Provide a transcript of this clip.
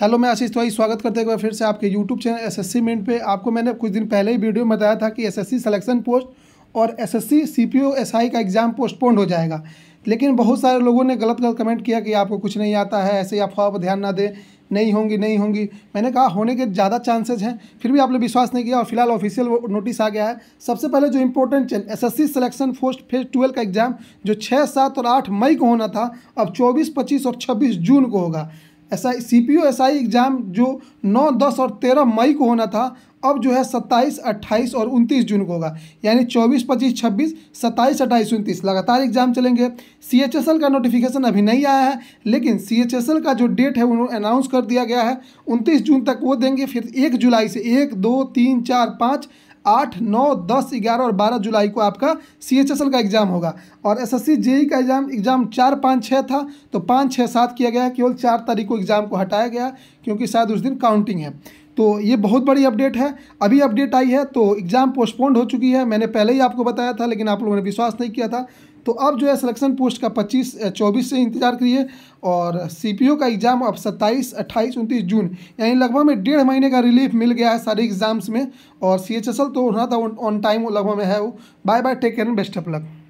hello मैं आशीष तिवारी स्वागत करते हुए फिर से आपके यूट्यूब चैनल एसएससी मिनट पे आपको मैंने कुछ दिन पहले ही वीडियो में बताया था कि एसएससी सिलेक्शन पोस्ट और एसएससी सीपीओ एसआई का एग्ज़ाम पोस्टपोन हो जाएगा लेकिन बहुत सारे लोगों ने गलत गलत कमेंट किया कि आपको कुछ नहीं आता है ऐसे ही अफवाह पर ध्यान ना दें नहीं होंगी नहीं होंगी मैंने कहा होने के ज़्यादा चांसेज हैं फिर भी आपने विश्वास नहीं किया और फिलहाल ऑफिशियल नोटिस आ गया है सबसे पहले जो important important S S C selection post phase twelve का एग्ज़ाम जो छः सात और आठ मई को होना था अब चौबीस पच्चीस और छब्बीस जून को होगा S I C P exam जो नौ दस और तेरह मई को होना था अब जो है सत्ताईस अट्ठाईस और उनतीस जून को होगा यानी चौबीस पच्चीस छब्बीस सत्ताईस अट्ठाईस उनतीस लगातार एग्जाम चलेंगे सी एच एस एल का नोटिफिकेशन अभी नहीं आया है लेकिन सी एच एस एल का जो डेट है उन्होंने अनाउंस कर दिया गया है उनतीस जून तक वो देंगे फिर एक जुलाई से एक दो तीन चार पाँच आठ नौ दस ग्यारह और बारह जुलाई को आपका सी एच एस एल का एग्ज़ाम होगा और एस एस सी जेई का एग्ज़ाम एग्ज़ाम चार पाँच छः था तो पाँच छः सात किया गया केवल चार तारीख को एग्ज़ाम को हटाया गया क्योंकि शायद उस दिन काउंटिंग है तो ये बहुत बड़ी अपडेट है अभी अपडेट आई है तो एग्ज़ाम पोस्टपोन्ड हो चुकी है मैंने पहले ही आपको बताया था लेकिन आप लोगों ने विश्वास नहीं किया था तो अब जो है सिलेक्शन पोस्ट का 25 24 से इंतज़ार करिए और सीपीओ का एग्ज़ाम अब 27 28 29 जून यानी लगभग में डेढ़ महीने का रिलीफ मिल गया है सारे एग्ज़ाम्स में और सी तो रहा था ऑन टाइम लगभग में है वो bye bye take care best of luck